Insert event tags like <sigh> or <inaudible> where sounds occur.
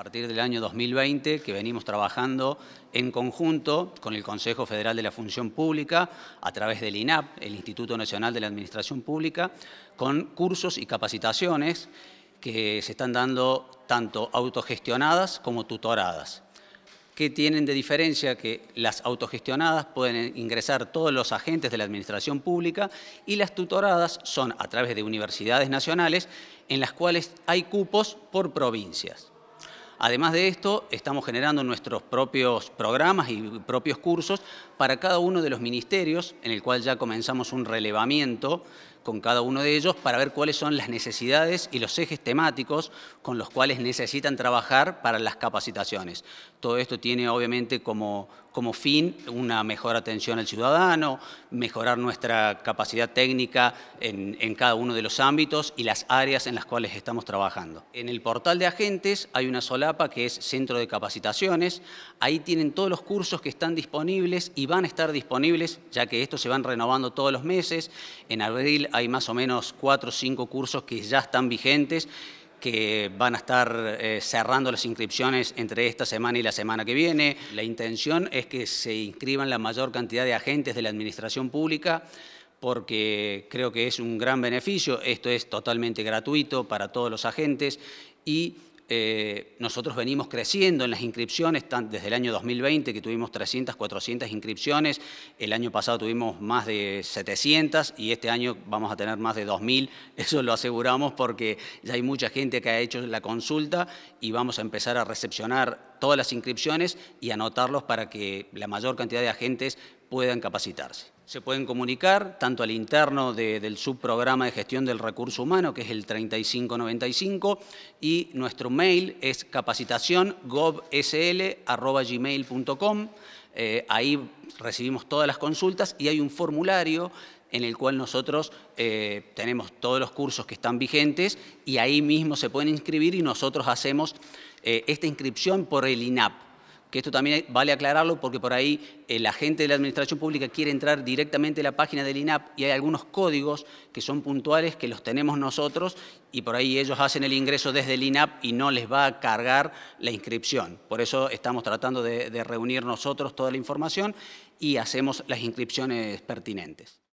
a partir del año 2020 que venimos trabajando en conjunto con el Consejo Federal de la Función Pública a través del INAP, el Instituto Nacional de la Administración Pública, con cursos y capacitaciones que se están dando tanto autogestionadas como tutoradas. ¿Qué tienen de diferencia? Que las autogestionadas pueden ingresar todos los agentes de la administración pública y las tutoradas son a través de universidades nacionales en las cuales hay cupos por provincias. Además de esto, estamos generando nuestros propios programas y propios cursos para cada uno de los ministerios, en el cual ya comenzamos un relevamiento con cada uno de ellos para ver cuáles son las necesidades y los ejes temáticos con los cuales necesitan trabajar para las capacitaciones. Todo esto tiene obviamente como, como fin una mejor atención al ciudadano, mejorar nuestra capacidad técnica en, en, cada uno de los ámbitos y las áreas en las cuales estamos trabajando. En el portal de agentes hay una solapa que es Centro de Capacitaciones. Ahí tienen todos los cursos que están disponibles y van a estar disponibles, ya que estos se van renovando todos los meses. En abril hay más o menos cuatro o cinco cursos que ya están vigentes, que van a estar eh, cerrando las inscripciones entre esta semana y la semana que viene. La intención es que se inscriban la mayor cantidad de agentes de la administración pública porque creo que es un gran beneficio, esto es totalmente gratuito para todos los agentes y eh, nosotros venimos creciendo en las inscripciones, desde el año 2020 que tuvimos 300, 400 inscripciones, el año pasado tuvimos más de 700 y este año vamos a tener más de 2.000, <laughs> eso lo aseguramos porque ya hay mucha gente que ha hecho la consulta y vamos a empezar a recepcionar todas las inscripciones y anotarlos para que la mayor cantidad de agentes puedan capacitarse. Se pueden comunicar tanto al interno del subprograma de gestión del recurso humano, que es el 3595, y nuestro mail es capacitación.gov.sl@gmail.com. Eh, ahí recibimos todas las consultas y hay un formulario en el cual nosotros eh, tenemos todos los cursos que están vigentes y ahí mismo se pueden inscribir y nosotros hacemos eh, esta inscripción por el INAP que esto también vale aclararlo porque por ahí el agente de la Administración Pública quiere entrar directamente a la página del INAP y hay algunos códigos que son puntuales que los tenemos nosotros y por ahí ellos hacen el ingreso desde el INAP y no les va a cargar la inscripción. Por eso estamos tratando de, de reunir nosotros toda la información y hacemos las inscripciones pertinentes.